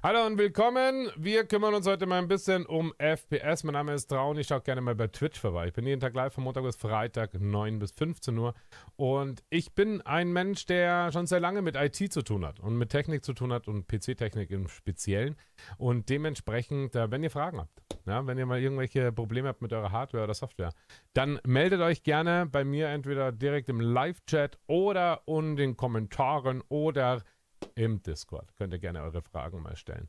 Hallo und willkommen. Wir kümmern uns heute mal ein bisschen um FPS. Mein Name ist Traun. Ich schaue gerne mal bei Twitch vorbei. Ich bin jeden Tag live von Montag bis Freitag 9 bis 15 Uhr. Und ich bin ein Mensch, der schon sehr lange mit IT zu tun hat und mit Technik zu tun hat und PC-Technik im Speziellen. Und dementsprechend, äh, wenn ihr Fragen habt, ja, wenn ihr mal irgendwelche Probleme habt mit eurer Hardware oder Software, dann meldet euch gerne bei mir entweder direkt im Live-Chat oder in den Kommentaren oder im Discord. Könnt ihr gerne eure Fragen mal stellen.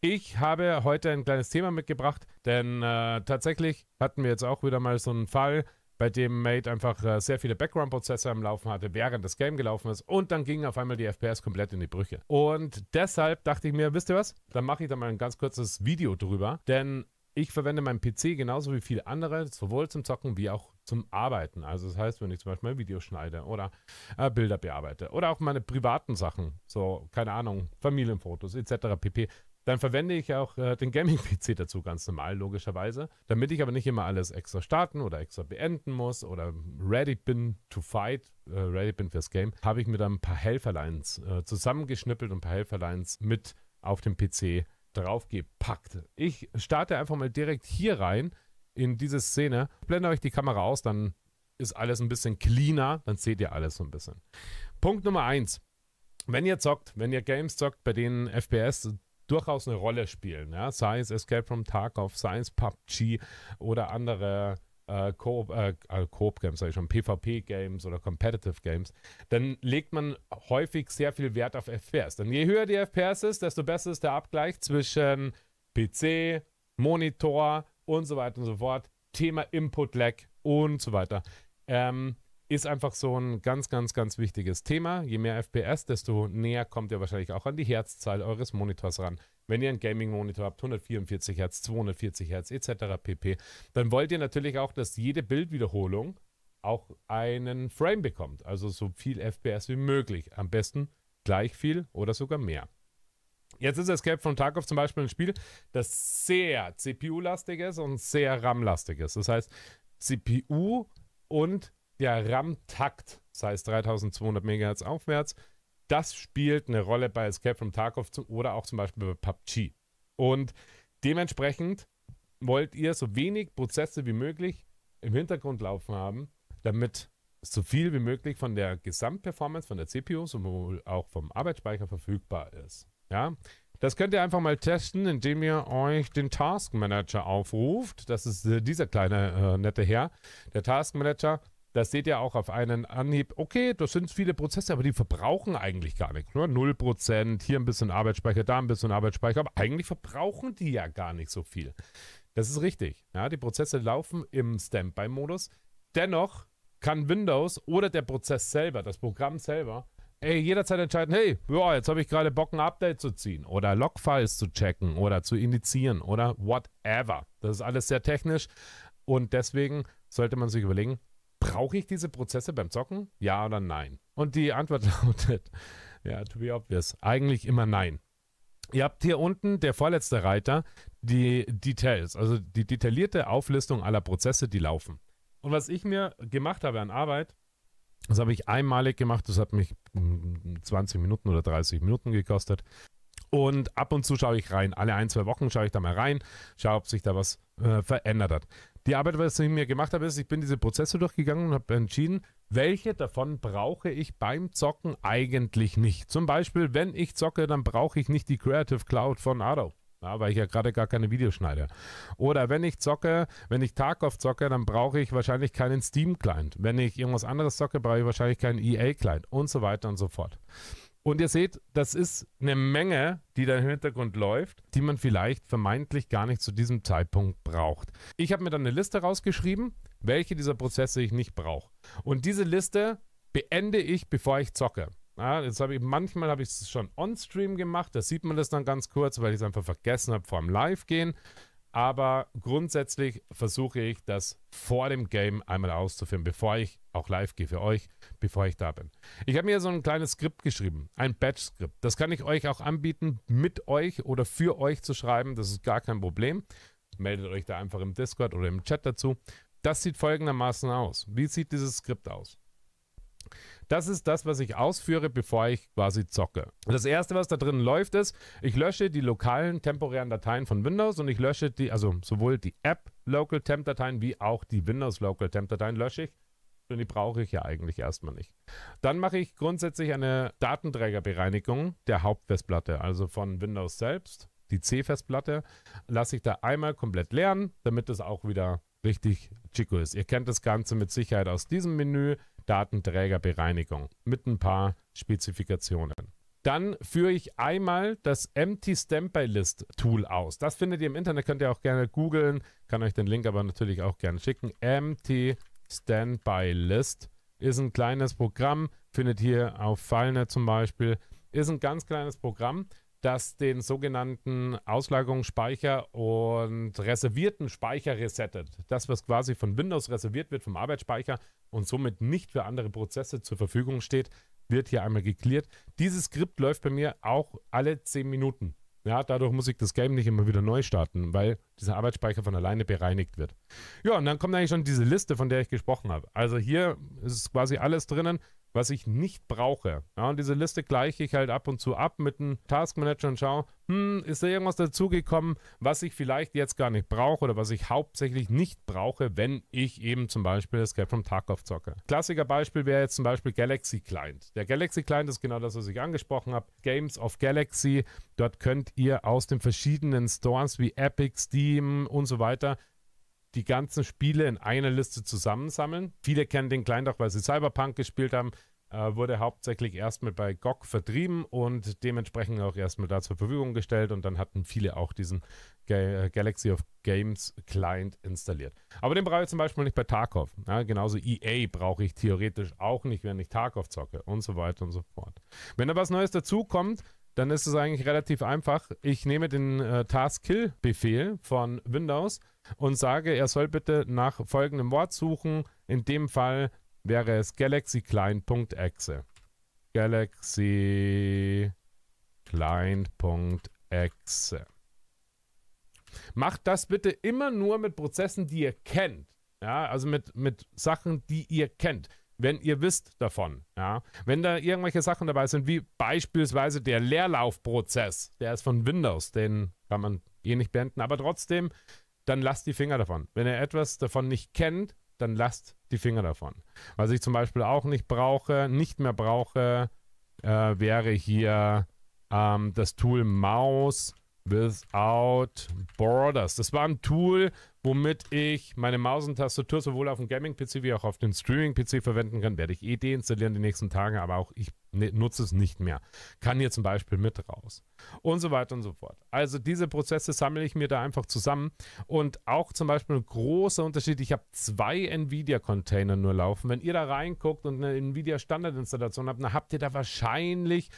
Ich habe heute ein kleines Thema mitgebracht, denn äh, tatsächlich hatten wir jetzt auch wieder mal so einen Fall, bei dem Mate einfach äh, sehr viele Background-Prozesse am Laufen hatte, während das Game gelaufen ist. Und dann gingen auf einmal die FPS komplett in die Brüche. Und deshalb dachte ich mir, wisst ihr was? Dann mache ich da mal ein ganz kurzes Video drüber, denn ich verwende meinen PC genauso wie viele andere, sowohl zum Zocken wie auch zum Arbeiten. Also das heißt, wenn ich zum Beispiel ein Video schneide oder äh, Bilder bearbeite oder auch meine privaten Sachen, so keine Ahnung, Familienfotos etc. pp., dann verwende ich auch äh, den Gaming-PC dazu ganz normal, logischerweise, damit ich aber nicht immer alles extra starten oder extra beenden muss oder ready bin to fight, äh, ready bin fürs Game, habe ich mir dann ein paar Helferlines äh, zusammengeschnippelt und ein paar Helferlines mit auf dem PC draufgepackt. Ich starte einfach mal direkt hier rein in diese Szene. Ich blende euch die Kamera aus, dann ist alles ein bisschen cleaner, dann seht ihr alles so ein bisschen. Punkt Nummer eins. Wenn ihr zockt, wenn ihr Games zockt, bei denen FPS durchaus eine Rolle spielen, ja? sei es Escape from Tarkov, sei es PUBG oder andere äh, Coop, äh, äh Coop Games, sage ich schon, PvP Games oder Competitive Games, dann legt man häufig sehr viel Wert auf FPS. Denn je höher die FPS ist, desto besser ist der Abgleich zwischen PC, Monitor, und so weiter und so fort. Thema Input-Lag und so weiter. Ähm, ist einfach so ein ganz, ganz, ganz wichtiges Thema. Je mehr FPS, desto näher kommt ihr wahrscheinlich auch an die Herzzahl eures Monitors ran. Wenn ihr einen Gaming-Monitor habt, 144 Hertz, 240 Hertz etc. pp., dann wollt ihr natürlich auch, dass jede Bildwiederholung auch einen Frame bekommt. Also so viel FPS wie möglich. Am besten gleich viel oder sogar mehr. Jetzt ist Escape from Tarkov zum Beispiel ein Spiel, das sehr CPU-lastig ist und sehr RAM-lastig ist. Das heißt, CPU und der RAM-Takt, das heißt 3200 MHz aufwärts, das spielt eine Rolle bei Escape from Tarkov oder auch zum Beispiel bei PUBG. Und dementsprechend wollt ihr so wenig Prozesse wie möglich im Hintergrund laufen haben, damit so viel wie möglich von der Gesamtperformance von der CPU sowohl auch vom Arbeitsspeicher verfügbar ist. Ja, das könnt ihr einfach mal testen, indem ihr euch den Task Manager aufruft. Das ist äh, dieser kleine äh, nette Herr. Der Task Manager, das seht ihr auch auf einen Anhieb. Okay, das sind viele Prozesse, aber die verbrauchen eigentlich gar nichts. Ne? Nur 0%, hier ein bisschen Arbeitsspeicher, da ein bisschen Arbeitsspeicher. Aber eigentlich verbrauchen die ja gar nicht so viel. Das ist richtig. Ja, die Prozesse laufen im Standby-Modus. Dennoch kann Windows oder der Prozess selber, das Programm selber, ey, jederzeit entscheiden, hey, ja, jetzt habe ich gerade Bock, ein Update zu ziehen oder Logfiles zu checken oder zu indizieren oder whatever. Das ist alles sehr technisch und deswegen sollte man sich überlegen, brauche ich diese Prozesse beim Zocken? Ja oder nein? Und die Antwort lautet, ja, to be obvious, eigentlich immer nein. Ihr habt hier unten, der vorletzte Reiter, die Details, also die detaillierte Auflistung aller Prozesse, die laufen. Und was ich mir gemacht habe an Arbeit, das habe ich einmalig gemacht, das hat mich 20 mm, mm, Minuten oder 30 Minuten gekostet. Und ab und zu schaue ich rein. Alle ein, zwei Wochen schaue ich da mal rein, schaue, ob sich da was äh, verändert hat. Die Arbeit, was ich mir gemacht habe, ist, ich bin diese Prozesse durchgegangen und habe entschieden, welche davon brauche ich beim Zocken eigentlich nicht. Zum Beispiel, wenn ich zocke, dann brauche ich nicht die Creative Cloud von Ado. Ja, weil ich ja gerade gar keine Videos schneide. Oder wenn ich zocke, wenn ich Tarkov zocke, dann brauche ich wahrscheinlich keinen Steam-Client. Wenn ich irgendwas anderes zocke, brauche ich wahrscheinlich keinen EA-Client und so weiter und so fort. Und ihr seht, das ist eine Menge, die da im Hintergrund läuft, die man vielleicht vermeintlich gar nicht zu diesem Zeitpunkt braucht. Ich habe mir dann eine Liste rausgeschrieben, welche dieser Prozesse ich nicht brauche. Und diese Liste beende ich, bevor ich zocke. Ja, jetzt habe ich manchmal habe ich es schon on-stream gemacht, da sieht man das dann ganz kurz, weil ich es einfach vergessen habe vor dem Live gehen. Aber grundsätzlich versuche ich das vor dem Game einmal auszuführen, bevor ich auch live gehe für euch, bevor ich da bin. Ich habe mir so ein kleines Skript geschrieben, ein Batch-Skript. Das kann ich euch auch anbieten, mit euch oder für euch zu schreiben. Das ist gar kein Problem. Meldet euch da einfach im Discord oder im Chat dazu. Das sieht folgendermaßen aus. Wie sieht dieses Skript aus? Das ist das, was ich ausführe, bevor ich quasi zocke. Das erste, was da drin läuft, ist, ich lösche die lokalen temporären Dateien von Windows und ich lösche die, also sowohl die App Local Temp Dateien wie auch die Windows Local Temp Dateien lösche ich. Und die brauche ich ja eigentlich erstmal nicht. Dann mache ich grundsätzlich eine Datenträgerbereinigung der Hauptfestplatte, also von Windows selbst. Die C-Festplatte lasse ich da einmal komplett leeren, damit es auch wieder richtig Chico ist. Ihr kennt das Ganze mit Sicherheit aus diesem Menü. Datenträgerbereinigung mit ein paar Spezifikationen. Dann führe ich einmal das Empty Standby List Tool aus. Das findet ihr im Internet, könnt ihr auch gerne googeln, kann euch den Link aber natürlich auch gerne schicken. Empty Standby List ist ein kleines Programm, findet hier auf Filenet zum Beispiel, ist ein ganz kleines Programm, das den sogenannten Auslagerungsspeicher und reservierten Speicher resettet. Das, was quasi von Windows reserviert wird, vom Arbeitsspeicher, und somit nicht für andere Prozesse zur Verfügung steht, wird hier einmal geklärt. Dieses Skript läuft bei mir auch alle 10 Minuten. Ja, dadurch muss ich das Game nicht immer wieder neu starten, weil dieser Arbeitsspeicher von alleine bereinigt wird. Ja, und dann kommt eigentlich schon diese Liste, von der ich gesprochen habe. Also hier ist quasi alles drinnen was ich nicht brauche. Ja, und diese Liste gleiche ich halt ab und zu ab mit einem Taskmanager und schaue, hm, ist da irgendwas dazugekommen, was ich vielleicht jetzt gar nicht brauche oder was ich hauptsächlich nicht brauche, wenn ich eben zum Beispiel Escape from Tarkov zocke. Klassiker Beispiel wäre jetzt zum Beispiel Galaxy Client. Der Galaxy Client ist genau das, was ich angesprochen habe. Games of Galaxy. Dort könnt ihr aus den verschiedenen Stores wie Epic, Steam und so weiter die ganzen Spiele in einer Liste zusammensammeln. Viele kennen den Client auch, weil sie Cyberpunk gespielt haben. Äh, wurde hauptsächlich erstmal bei GOG vertrieben und dementsprechend auch erstmal da zur Verfügung gestellt und dann hatten viele auch diesen Ga äh, Galaxy of Games Client installiert. Aber den brauche ich zum Beispiel nicht bei Tarkov. Ja, genauso EA brauche ich theoretisch auch nicht, wenn ich Tarkov zocke und so weiter und so fort. Wenn da was Neues dazukommt, dann ist es eigentlich relativ einfach. Ich nehme den äh, Task-Kill-Befehl von Windows, und sage, er soll bitte nach folgendem Wort suchen. In dem Fall wäre es galaxyclient.exe. Galaxyclient.exe. Macht das bitte immer nur mit Prozessen, die ihr kennt. Ja, also mit, mit Sachen, die ihr kennt wenn ihr wisst davon. Ja? Wenn da irgendwelche Sachen dabei sind, wie beispielsweise der Leerlaufprozess, der ist von Windows, den kann man eh nicht beenden, aber trotzdem dann lasst die Finger davon. Wenn ihr etwas davon nicht kennt, dann lasst die Finger davon. Was ich zum Beispiel auch nicht brauche, nicht mehr brauche, äh, wäre hier ähm, das Tool Mouse Without Borders. Das war ein Tool, womit ich meine Maus und Tastatur sowohl auf dem Gaming-PC wie auch auf dem Streaming-PC verwenden kann, werde ich eh deinstallieren die nächsten Tage, aber auch ich ne, nutze es nicht mehr. Kann hier zum Beispiel mit raus. Und so weiter und so fort. Also diese Prozesse sammle ich mir da einfach zusammen und auch zum Beispiel ein großer Unterschied, ich habe zwei Nvidia-Container nur laufen. Wenn ihr da reinguckt und eine Nvidia-Standardinstallation habt, dann habt ihr da wahrscheinlich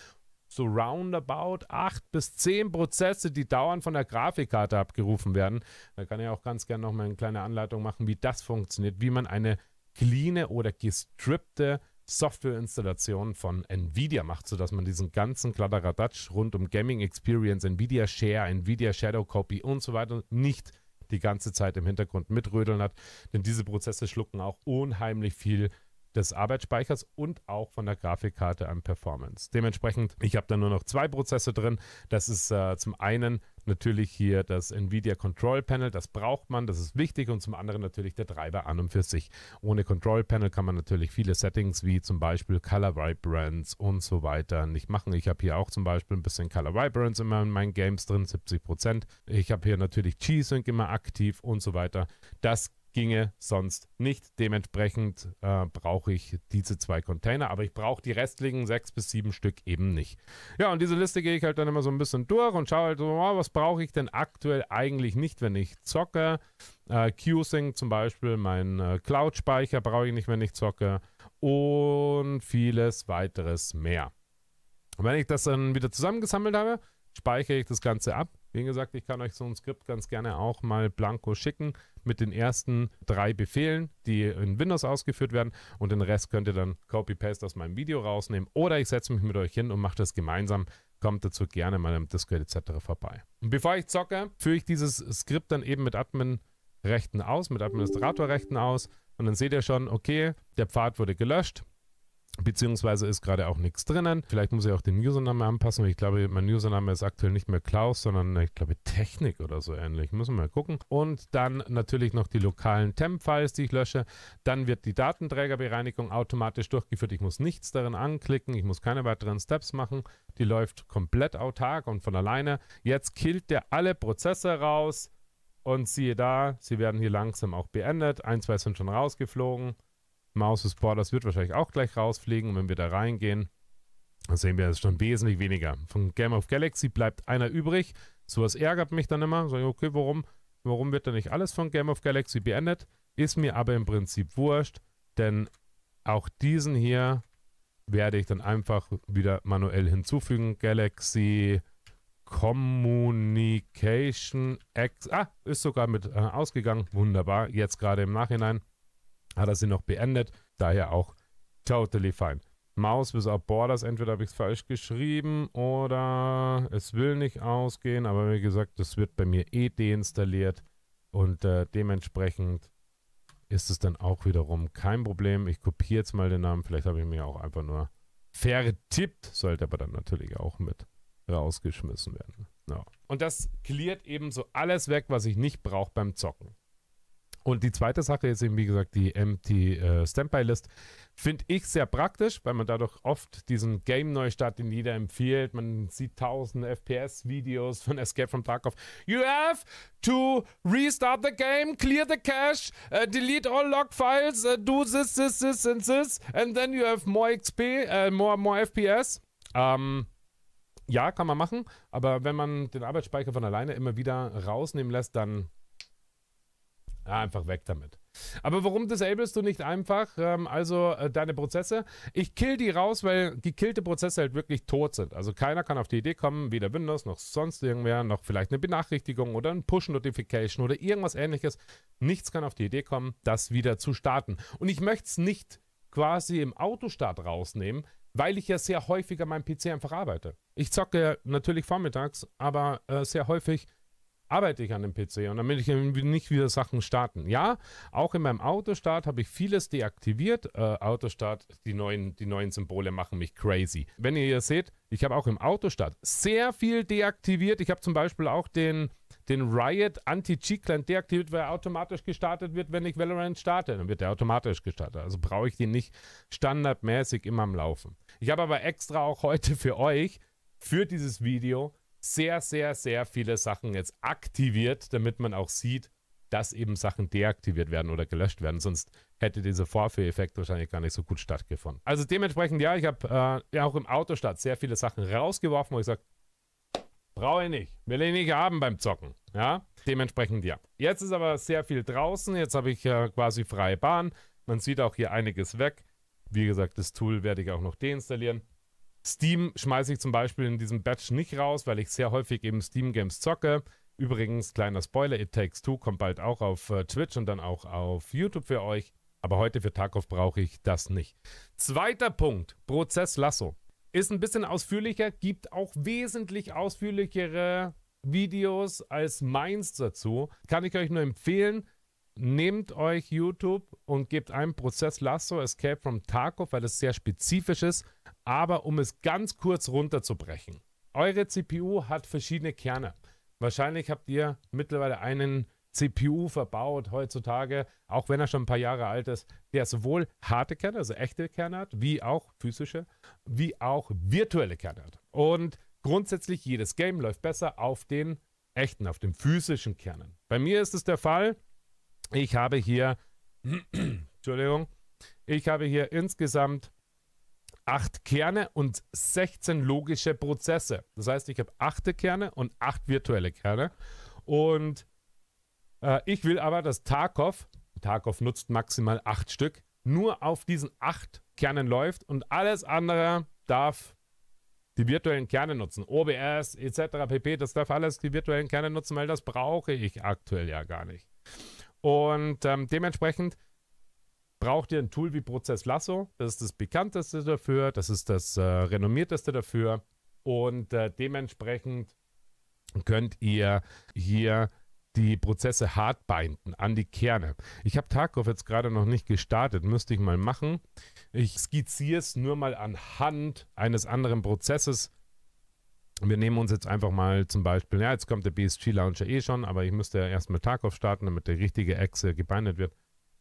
so roundabout acht bis zehn Prozesse, die dauernd von der Grafikkarte abgerufen werden. Da kann ich auch ganz gerne nochmal eine kleine Anleitung machen, wie das funktioniert, wie man eine clean oder gestrippte Softwareinstallation von Nvidia macht, sodass man diesen ganzen Kladderadatsch rund um Gaming Experience, Nvidia Share, Nvidia Shadow Copy und so weiter nicht die ganze Zeit im Hintergrund mitrödeln hat. Denn diese Prozesse schlucken auch unheimlich viel des Arbeitsspeichers und auch von der Grafikkarte an Performance. Dementsprechend, ich habe da nur noch zwei Prozesse drin. Das ist äh, zum einen natürlich hier das Nvidia Control Panel, das braucht man, das ist wichtig und zum anderen natürlich der Treiber an und für sich. Ohne Control Panel kann man natürlich viele Settings wie zum Beispiel Color Vibrance und so weiter nicht machen. Ich habe hier auch zum Beispiel ein bisschen Color Vibrance immer in meinen Games drin, 70%. Ich habe hier natürlich G-Sync immer aktiv und so weiter. Das ginge sonst nicht. Dementsprechend äh, brauche ich diese zwei Container, aber ich brauche die restlichen sechs bis sieben Stück eben nicht. Ja, und diese Liste gehe ich halt dann immer so ein bisschen durch und schaue halt so, oh, was brauche ich denn aktuell eigentlich nicht, wenn ich zocke. Äh, Q-Sync zum Beispiel, mein äh, Cloud-Speicher brauche ich nicht, wenn ich zocke und vieles weiteres mehr. Und wenn ich das dann wieder zusammengesammelt habe, speichere ich das Ganze ab. Wie gesagt, ich kann euch so ein Skript ganz gerne auch mal blanko schicken mit den ersten drei Befehlen, die in Windows ausgeführt werden und den Rest könnt ihr dann Copy-Paste aus meinem Video rausnehmen oder ich setze mich mit euch hin und mache das gemeinsam. Kommt dazu gerne mal im Discord etc. vorbei. Und bevor ich zocke, führe ich dieses Skript dann eben mit Admin-Rechten aus, mit Administratorrechten aus und dann seht ihr schon, okay, der Pfad wurde gelöscht, Beziehungsweise ist gerade auch nichts drinnen. Vielleicht muss ich auch den Username anpassen. Ich glaube, mein Username ist aktuell nicht mehr Klaus, sondern äh, ich glaube Technik oder so ähnlich. Müssen wir mal gucken. Und dann natürlich noch die lokalen Temp-Files, die ich lösche. Dann wird die Datenträgerbereinigung automatisch durchgeführt. Ich muss nichts darin anklicken. Ich muss keine weiteren Steps machen. Die läuft komplett autark und von alleine. Jetzt killt der alle Prozesse raus. Und siehe da, sie werden hier langsam auch beendet. Ein, zwei sind schon rausgeflogen. Maus des Borders wird wahrscheinlich auch gleich rausfliegen. Und wenn wir da reingehen, dann sehen wir, es ist schon wesentlich weniger. Von Game of Galaxy bleibt einer übrig. Sowas ärgert mich dann immer. Sag ich, okay, warum, warum wird da nicht alles von Game of Galaxy beendet? Ist mir aber im Prinzip wurscht, denn auch diesen hier werde ich dann einfach wieder manuell hinzufügen. Galaxy Communication X. Ah, ist sogar mit äh, ausgegangen. Wunderbar. Jetzt gerade im Nachhinein hat er sie noch beendet. Daher auch totally fine. Maus bis auf Borders, entweder habe ich es falsch geschrieben oder es will nicht ausgehen, aber wie gesagt, das wird bei mir eh deinstalliert und äh, dementsprechend ist es dann auch wiederum kein Problem. Ich kopiere jetzt mal den Namen, vielleicht habe ich mir auch einfach nur vertippt, sollte aber dann natürlich auch mit rausgeschmissen werden. Ja. Und das cleart eben so alles weg, was ich nicht brauche beim Zocken. Und die zweite Sache ist eben, wie gesagt, die Empty äh, Standby-List. Finde ich sehr praktisch, weil man dadurch oft diesen Game-Neustart, den jeder empfiehlt, man sieht tausend FPS-Videos von Escape from Tarkov. You have to restart the game, clear the cache, uh, delete all log files, uh, do this, this, this and this and then you have more XP, uh, äh, more, more FPS. Ähm, ja, kann man machen, aber wenn man den Arbeitsspeicher von alleine immer wieder rausnehmen lässt, dann ja, einfach weg damit. Aber warum disablest du nicht einfach ähm, also äh, deine Prozesse? Ich kill die raus, weil gekillte Prozesse halt wirklich tot sind. Also keiner kann auf die Idee kommen, weder Windows noch sonst irgendwer, noch vielleicht eine Benachrichtigung oder ein Push-Notification oder irgendwas ähnliches. Nichts kann auf die Idee kommen, das wieder zu starten. Und ich möchte es nicht quasi im Autostart rausnehmen, weil ich ja sehr häufig an meinem PC einfach arbeite. Ich zocke natürlich vormittags, aber äh, sehr häufig arbeite ich an dem PC und damit ich nicht wieder Sachen starten. Ja, auch in meinem Autostart habe ich vieles deaktiviert. Äh, Autostart, die neuen, die neuen Symbole machen mich crazy. Wenn ihr hier seht, ich habe auch im Autostart sehr viel deaktiviert. Ich habe zum Beispiel auch den, den Riot Anti-Cheat-Client deaktiviert, weil er automatisch gestartet wird, wenn ich Valorant starte. Dann wird er automatisch gestartet. Also brauche ich den nicht standardmäßig immer am Laufen. Ich habe aber extra auch heute für euch, für dieses Video, sehr, sehr, sehr viele Sachen jetzt aktiviert, damit man auch sieht, dass eben Sachen deaktiviert werden oder gelöscht werden. Sonst hätte dieser Vorführeffekt wahrscheinlich gar nicht so gut stattgefunden. Also dementsprechend, ja, ich habe äh, ja auch im Autostart sehr viele Sachen rausgeworfen, wo ich sage, brauche ich nicht, will ich nicht haben beim Zocken. Ja, dementsprechend ja. Jetzt ist aber sehr viel draußen, jetzt habe ich äh, quasi freie Bahn. Man sieht auch hier einiges weg. Wie gesagt, das Tool werde ich auch noch deinstallieren. Steam schmeiße ich zum Beispiel in diesem Batch nicht raus, weil ich sehr häufig eben Steam-Games zocke. Übrigens, kleiner Spoiler, It Takes Two kommt bald auch auf äh, Twitch und dann auch auf YouTube für euch. Aber heute für Tarkov brauche ich das nicht. Zweiter Punkt, Prozess Lasso. Ist ein bisschen ausführlicher, gibt auch wesentlich ausführlichere Videos als meins dazu. Kann ich euch nur empfehlen, nehmt euch YouTube und gebt einem Prozess Lasso Escape from Tarkov, weil es sehr spezifisch ist, aber um es ganz kurz runterzubrechen, eure CPU hat verschiedene Kerne. Wahrscheinlich habt ihr mittlerweile einen CPU verbaut heutzutage, auch wenn er schon ein paar Jahre alt ist, der sowohl harte Kerne, also echte Kerne hat, wie auch physische, wie auch virtuelle Kerne hat. Und grundsätzlich jedes Game läuft besser auf den echten, auf den physischen Kernen. Bei mir ist es der Fall, ich habe hier, Entschuldigung, ich habe hier insgesamt acht Kerne und 16 logische Prozesse. Das heißt, ich habe achte Kerne und acht virtuelle Kerne. Und äh, ich will aber, dass Tarkov, Tarkov nutzt maximal acht Stück, nur auf diesen acht Kernen läuft und alles andere darf die virtuellen Kerne nutzen. OBS etc. pp. Das darf alles die virtuellen Kerne nutzen, weil das brauche ich aktuell ja gar nicht. Und ähm, dementsprechend braucht ihr ein Tool wie Prozess Lasso. Das ist das bekannteste dafür, das ist das äh, renommierteste dafür. Und äh, dementsprechend könnt ihr hier die Prozesse hart binden an die Kerne. Ich habe Tarkov jetzt gerade noch nicht gestartet, müsste ich mal machen. Ich skizziere es nur mal anhand eines anderen Prozesses. Wir nehmen uns jetzt einfach mal zum Beispiel, ja, jetzt kommt der BSG-Launcher eh schon, aber ich müsste ja erstmal Tarkov starten, damit der richtige Exe gebindet wird.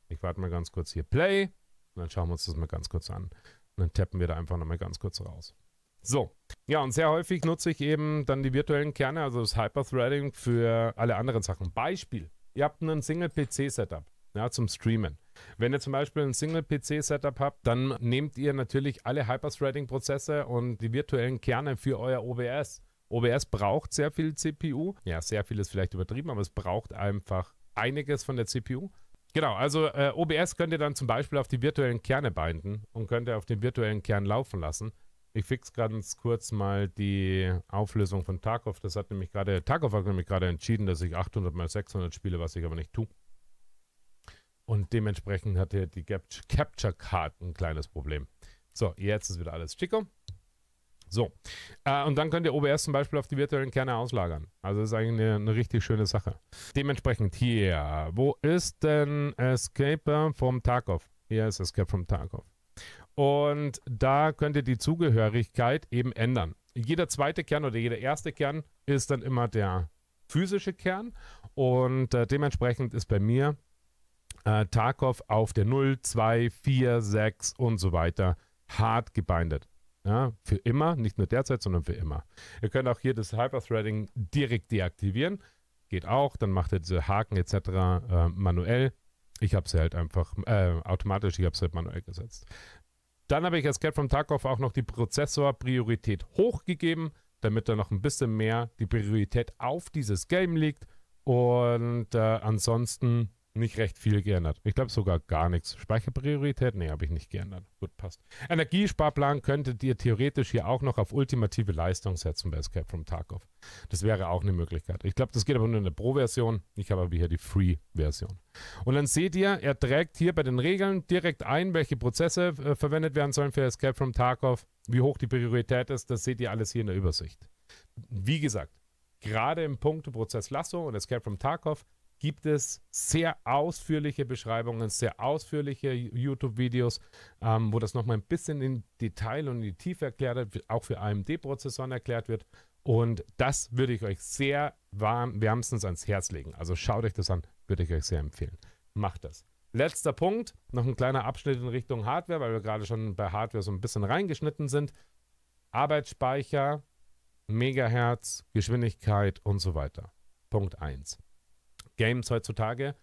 Ich warte mal ganz kurz hier Play und dann schauen wir uns das mal ganz kurz an. Und dann tappen wir da einfach nochmal ganz kurz raus. So, ja, und sehr häufig nutze ich eben dann die virtuellen Kerne, also das Hyperthreading für alle anderen Sachen. Beispiel, ihr habt einen Single-PC-Setup ja, zum Streamen. Wenn ihr zum Beispiel ein Single-PC-Setup habt, dann nehmt ihr natürlich alle Hyperthreading-Prozesse und die virtuellen Kerne für euer OBS. OBS braucht sehr viel CPU. Ja, sehr viel ist vielleicht übertrieben, aber es braucht einfach einiges von der CPU. Genau, also äh, OBS könnt ihr dann zum Beispiel auf die virtuellen Kerne binden und könnt ihr auf den virtuellen Kern laufen lassen. Ich fix ganz kurz mal die Auflösung von Tarkov. Das hat nämlich gerade, Tarkov hat nämlich gerade entschieden, dass ich 800 mal 600 spiele, was ich aber nicht tue. Und dementsprechend hatte die Capture Card ein kleines Problem. So, jetzt ist wieder alles Chico. So. Äh, und dann könnt ihr OBS zum Beispiel auf die virtuellen Kerne auslagern. Also das ist eigentlich eine, eine richtig schöne Sache. Dementsprechend hier. Wo ist denn Escape äh, vom Tarkov? Hier ist Escape vom Tarkov. Und da könnt ihr die Zugehörigkeit eben ändern. Jeder zweite Kern oder jeder erste Kern ist dann immer der physische Kern. Und äh, dementsprechend ist bei mir äh, Tarkov auf der 0, 2, 4, 6 und so weiter hart gebindet. Ja, für immer, nicht nur derzeit, sondern für immer. Ihr könnt auch hier das Hyperthreading direkt deaktivieren. Geht auch, dann macht ihr diese Haken etc. Äh, manuell. Ich habe sie halt einfach äh, automatisch, ich habe sie halt manuell gesetzt. Dann habe ich als Cat from Tarkov auch noch die Prozessor-Priorität hochgegeben, damit da noch ein bisschen mehr die Priorität auf dieses Game liegt. Und äh, ansonsten nicht recht viel geändert. Ich glaube sogar gar nichts. Speicherpriorität? Nee, habe ich nicht geändert. Gut, passt. Energiesparplan könntet ihr theoretisch hier auch noch auf ultimative Leistung setzen bei Escape from Tarkov. Das wäre auch eine Möglichkeit. Ich glaube, das geht aber nur in der Pro-Version. Ich habe aber hier die Free-Version. Und dann seht ihr, er trägt hier bei den Regeln direkt ein, welche Prozesse äh, verwendet werden sollen für Escape from Tarkov, wie hoch die Priorität ist. Das seht ihr alles hier in der Übersicht. Wie gesagt, gerade im Punkt Prozess und Escape from Tarkov gibt es sehr ausführliche Beschreibungen, sehr ausführliche YouTube-Videos, ähm, wo das nochmal ein bisschen in Detail und in die Tiefe erklärt wird, auch für AMD-Prozessoren erklärt wird. Und das würde ich euch sehr warm, wärmstens ans Herz legen. Also schaut euch das an, würde ich euch sehr empfehlen. Macht das. Letzter Punkt, noch ein kleiner Abschnitt in Richtung Hardware, weil wir gerade schon bei Hardware so ein bisschen reingeschnitten sind. Arbeitsspeicher, Megahertz, Geschwindigkeit und so weiter. Punkt 1. Games heutzutage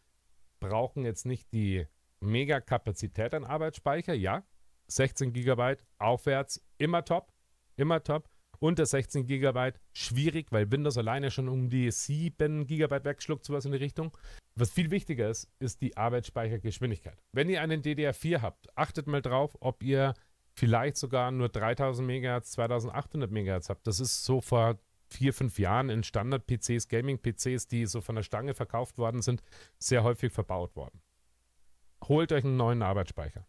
brauchen jetzt nicht die Mega-Kapazität an Arbeitsspeicher. Ja, 16 GB aufwärts, immer top, immer top. Unter 16 GB schwierig, weil Windows alleine schon um die 7 GB wegschluckt, sowas in die Richtung. Was viel wichtiger ist, ist die Arbeitsspeichergeschwindigkeit. Wenn ihr einen DDR4 habt, achtet mal drauf, ob ihr vielleicht sogar nur 3000 MHz, 2800 MHz habt. Das ist so vor vier, fünf Jahren in Standard-PCs, Gaming-PCs, die so von der Stange verkauft worden sind, sehr häufig verbaut worden. Holt euch einen neuen Arbeitsspeicher.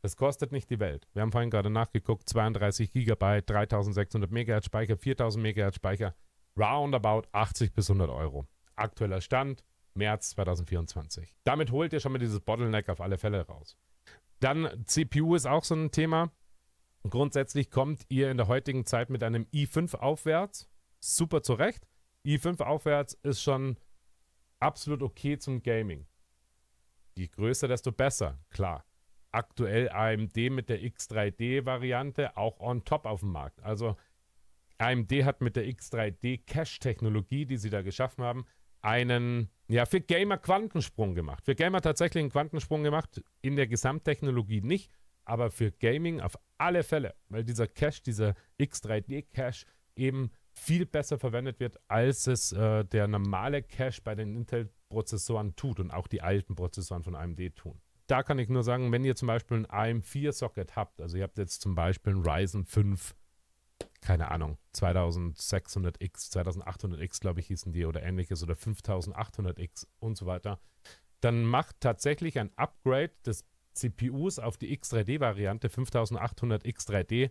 Das kostet nicht die Welt. Wir haben vorhin gerade nachgeguckt, 32 GB, 3600 MHz Speicher, 4000 MHz Speicher, roundabout 80 bis 100 Euro. Aktueller Stand, März 2024. Damit holt ihr schon mal dieses Bottleneck auf alle Fälle raus. Dann CPU ist auch so ein Thema. Grundsätzlich kommt ihr in der heutigen Zeit mit einem i5 aufwärts super zurecht. i5 aufwärts ist schon absolut okay zum Gaming. Je größer, desto besser, klar. Aktuell AMD mit der X3D-Variante auch on top auf dem Markt. Also AMD hat mit der X3D Cache-Technologie, die sie da geschaffen haben, einen, ja, für Gamer Quantensprung gemacht. Für Gamer tatsächlich einen Quantensprung gemacht, in der Gesamttechnologie nicht, aber für Gaming auf alle Fälle, weil dieser Cache, dieser X3D-Cache eben viel besser verwendet wird, als es äh, der normale Cache bei den Intel-Prozessoren tut und auch die alten Prozessoren von AMD tun. Da kann ich nur sagen, wenn ihr zum Beispiel ein AM4-Socket habt, also ihr habt jetzt zum Beispiel ein Ryzen 5, keine Ahnung, 2600X, 2800X, glaube ich, hießen die oder ähnliches, oder 5800X und so weiter, dann macht tatsächlich ein Upgrade des CPUs auf die X3D-Variante 5800X3D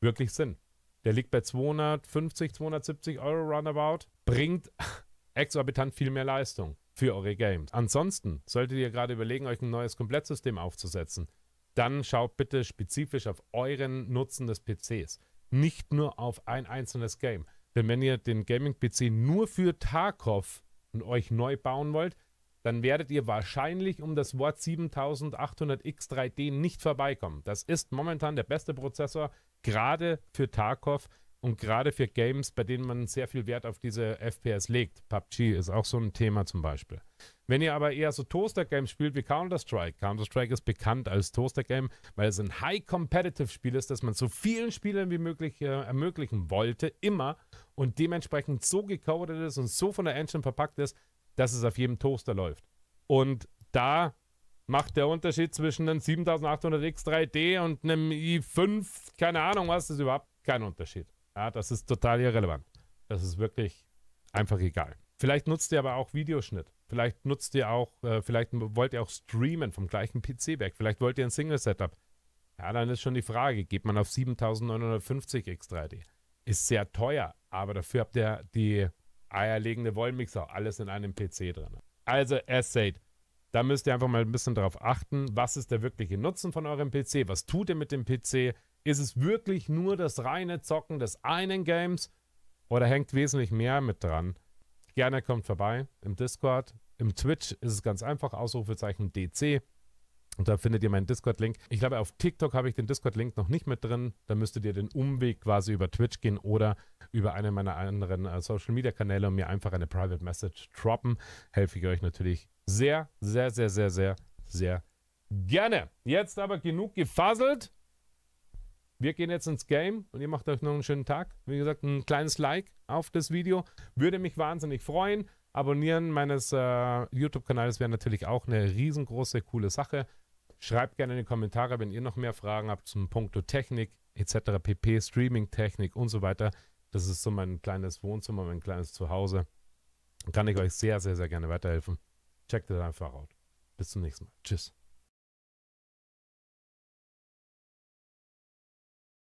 wirklich Sinn der liegt bei 250, 270 Euro roundabout. Bringt exorbitant viel mehr Leistung für eure Games. Ansonsten solltet ihr gerade überlegen, euch ein neues Komplettsystem aufzusetzen. Dann schaut bitte spezifisch auf euren Nutzen des PCs. Nicht nur auf ein einzelnes Game. Denn wenn ihr den Gaming-PC nur für Tarkov und euch neu bauen wollt, dann werdet ihr wahrscheinlich um das Wort 7800X3D nicht vorbeikommen. Das ist momentan der beste Prozessor, gerade für Tarkov und gerade für Games, bei denen man sehr viel Wert auf diese FPS legt. PUBG ist auch so ein Thema zum Beispiel. Wenn ihr aber eher so Toaster-Games spielt wie Counter-Strike, Counter-Strike ist bekannt als Toaster-Game, weil es ein High-Competitive-Spiel ist, das man so vielen Spielern wie möglich äh, ermöglichen wollte, immer und dementsprechend so gecodet ist und so von der Engine verpackt ist, dass es auf jedem Toaster läuft. Und da macht der Unterschied zwischen einem 7800 X3D und einem i5, keine Ahnung was, ist überhaupt kein Unterschied. Ja, das ist total irrelevant. Das ist wirklich einfach egal. Vielleicht nutzt ihr aber auch Videoschnitt. Vielleicht nutzt ihr auch, äh, vielleicht wollt ihr auch streamen vom gleichen PC weg. Vielleicht wollt ihr ein Single-Setup. Ja, dann ist schon die Frage, geht man auf 7950 X3D? Ist sehr teuer, aber dafür habt ihr die eierlegende Wollmixer, alles in einem PC drin. Also Asset, da müsst ihr einfach mal ein bisschen drauf achten, was ist der wirkliche Nutzen von eurem PC, was tut ihr mit dem PC, ist es wirklich nur das reine Zocken des einen Games oder hängt wesentlich mehr mit dran? Gerne kommt vorbei im Discord, im Twitch ist es ganz einfach, Ausrufezeichen DC, und da findet ihr meinen Discord-Link. Ich glaube, auf TikTok habe ich den Discord-Link noch nicht mit drin. Da müsstet ihr den Umweg quasi über Twitch gehen oder über einen meiner anderen äh, Social-Media-Kanäle und mir einfach eine Private Message droppen. Helfe ich euch natürlich sehr, sehr, sehr, sehr, sehr, sehr gerne. Jetzt aber genug gefaselt. Wir gehen jetzt ins Game und ihr macht euch noch einen schönen Tag. Wie gesagt, ein kleines Like auf das Video. Würde mich wahnsinnig freuen. Abonnieren meines äh, YouTube-Kanals wäre natürlich auch eine riesengroße, coole Sache. Schreibt gerne in die Kommentare, wenn ihr noch mehr Fragen habt zum Punkt Technik etc. pp, Streaming-Technik und so weiter. Das ist so mein kleines Wohnzimmer, mein kleines Zuhause. Kann ich euch sehr, sehr, sehr gerne weiterhelfen. Checkt das einfach out. Bis zum nächsten Mal. Tschüss.